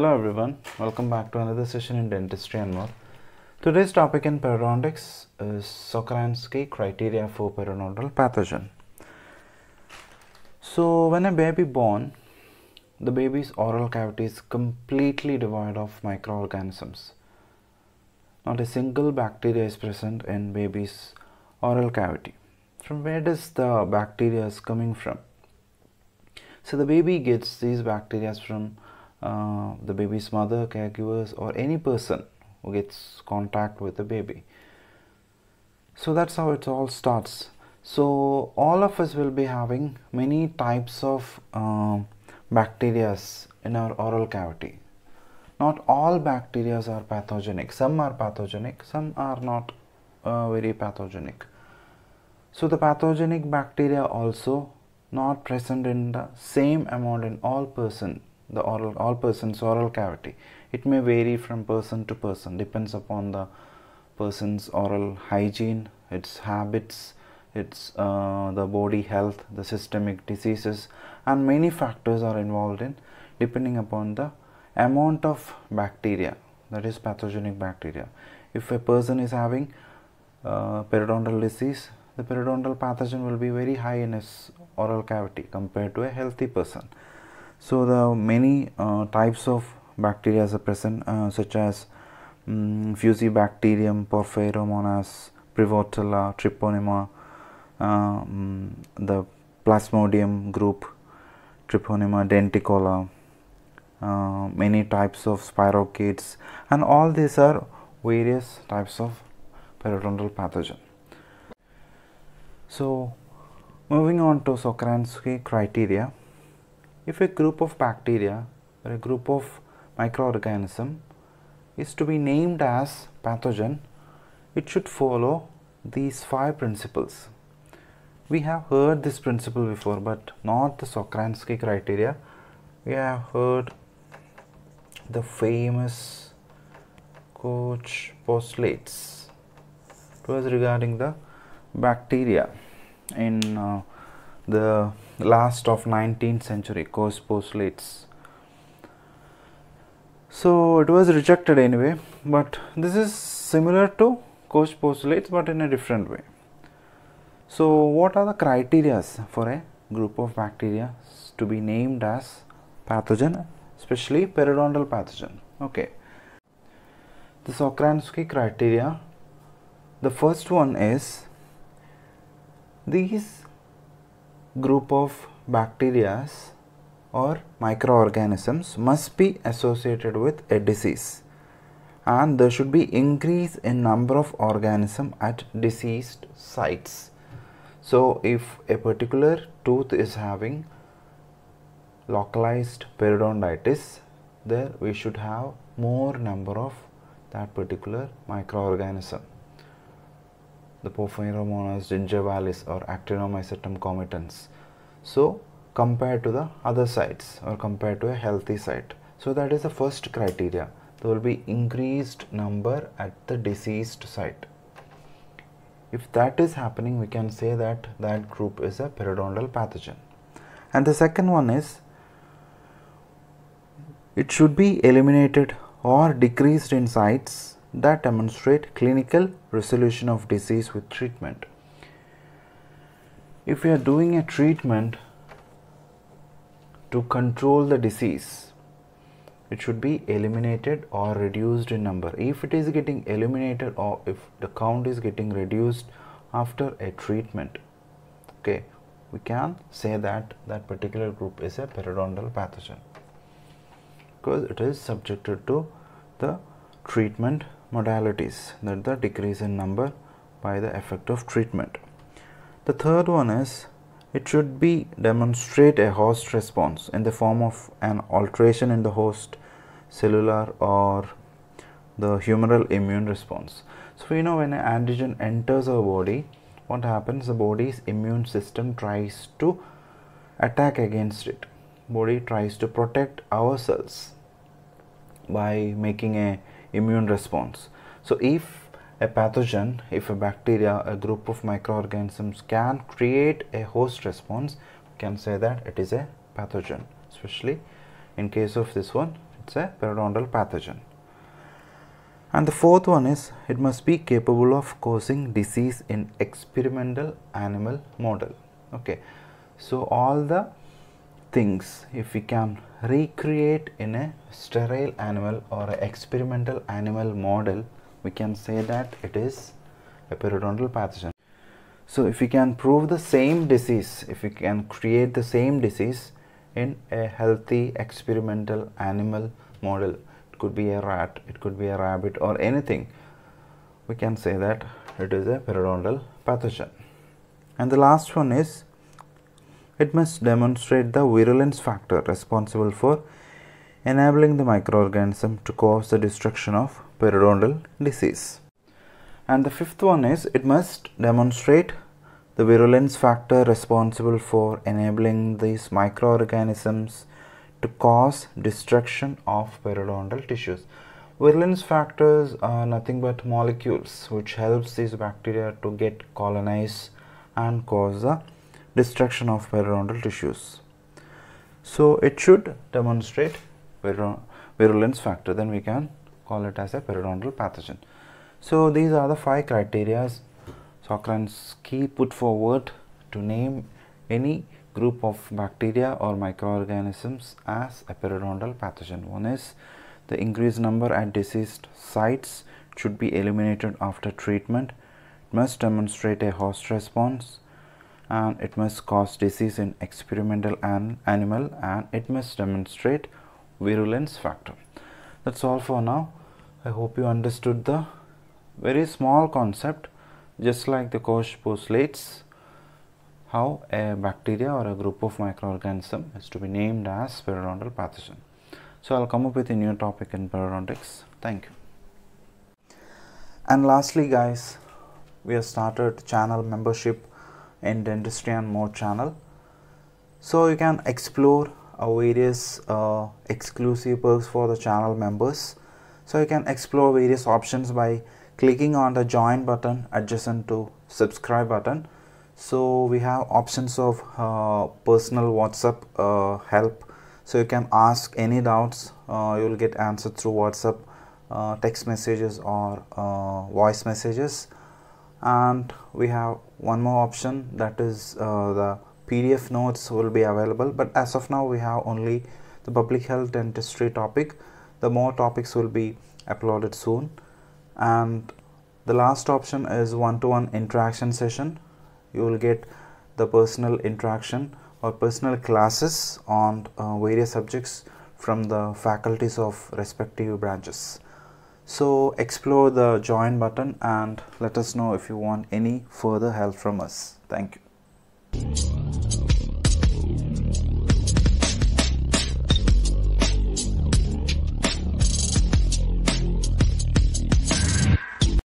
Hello everyone, welcome back to another session in dentistry and more. Today's topic in periodontics is Sokransky criteria for periodontal pathogen. So when a baby born, the baby's oral cavity is completely devoid of microorganisms. Not a single bacteria is present in baby's oral cavity. From where does the bacteria is coming from? So the baby gets these bacteria from uh, the baby's mother, caregivers, or any person who gets contact with the baby. So that's how it all starts. So all of us will be having many types of uh, bacteria in our oral cavity. Not all bacteria are pathogenic. Some are pathogenic, some are not uh, very pathogenic. So the pathogenic bacteria also not present in the same amount in all person the oral all person's oral cavity it may vary from person to person depends upon the person's oral hygiene its habits its uh, the body health the systemic diseases and many factors are involved in depending upon the amount of bacteria that is pathogenic bacteria if a person is having uh, periodontal disease the periodontal pathogen will be very high in his oral cavity compared to a healthy person so there are many uh, types of bacteria are present uh, such as um, mm, Fusibacterium, Porphyromonas, Prevotella, Tryponema, um, the Plasmodium group, Tryponema denticola, uh, many types of spirochetes and all these are various types of periodontal pathogen. So moving on to sokransky criteria if a group of bacteria or a group of microorganism is to be named as pathogen it should follow these five principles we have heard this principle before but not the Sokransky criteria we have heard the famous coach postulates it was regarding the bacteria in uh, the last of 19th century course postulates so it was rejected anyway but this is similar to course postulates but in a different way so what are the criterias for a group of bacteria to be named as pathogen especially periodontal pathogen okay the Sokransky criteria the first one is these group of bacteria or microorganisms must be associated with a disease and there should be increase in number of organism at diseased sites so if a particular tooth is having localized periodontitis there we should have more number of that particular microorganism the porphyromonas gingivalis or actinomycetum comitans so compared to the other sites or compared to a healthy site so that is the first criteria there will be increased number at the diseased site if that is happening we can say that that group is a periodontal pathogen and the second one is it should be eliminated or decreased in sites that demonstrate clinical resolution of disease with treatment. If we are doing a treatment to control the disease, it should be eliminated or reduced in number. If it is getting eliminated or if the count is getting reduced after a treatment, okay, we can say that that particular group is a periodontal pathogen because it is subjected to the treatment modalities that the decrease in number by the effect of treatment. The third one is it should be demonstrate a host response in the form of an alteration in the host cellular or the humoral immune response. So we know when an antigen enters our body, what happens? The body's immune system tries to attack against it. Body tries to protect ourselves by making a immune response so if a pathogen if a bacteria a group of microorganisms can create a host response we can say that it is a pathogen especially in case of this one it's a periodontal pathogen and the fourth one is it must be capable of causing disease in experimental animal model okay so all the things if we can recreate in a sterile animal or experimental animal model we can say that it is a periodontal pathogen so if we can prove the same disease if we can create the same disease in a healthy experimental animal model it could be a rat it could be a rabbit or anything we can say that it is a periodontal pathogen and the last one is it must demonstrate the virulence factor responsible for enabling the microorganism to cause the destruction of periodontal disease. And the fifth one is it must demonstrate the virulence factor responsible for enabling these microorganisms to cause destruction of periodontal tissues. Virulence factors are nothing but molecules which helps these bacteria to get colonized and cause the destruction of periodontal tissues. So it should demonstrate virulence factor then we can call it as a periodontal pathogen. So these are the five criteria Sokransky put forward to name any group of bacteria or microorganisms as a periodontal pathogen. One is the increased number at diseased sites should be eliminated after treatment. It must demonstrate a host response and it must cause disease in experimental an animal and it must demonstrate virulence factor that's all for now i hope you understood the very small concept just like the Koch postulates how a bacteria or a group of microorganism is to be named as periodontal pathogen so i'll come up with a new topic in periodontics thank you and lastly guys we have started channel membership in dentistry and more channel so you can explore uh, various uh, exclusive perks for the channel members so you can explore various options by clicking on the join button adjacent to subscribe button so we have options of uh, personal whatsapp uh, help so you can ask any doubts uh, you will get answered through whatsapp uh, text messages or voice messages and we have one more option that is uh, the PDF notes will be available but as of now we have only the public health dentistry topic the more topics will be uploaded soon and the last option is one-to-one -one interaction session you will get the personal interaction or personal classes on uh, various subjects from the faculties of respective branches so explore the join button and let us know if you want any further help from us thank you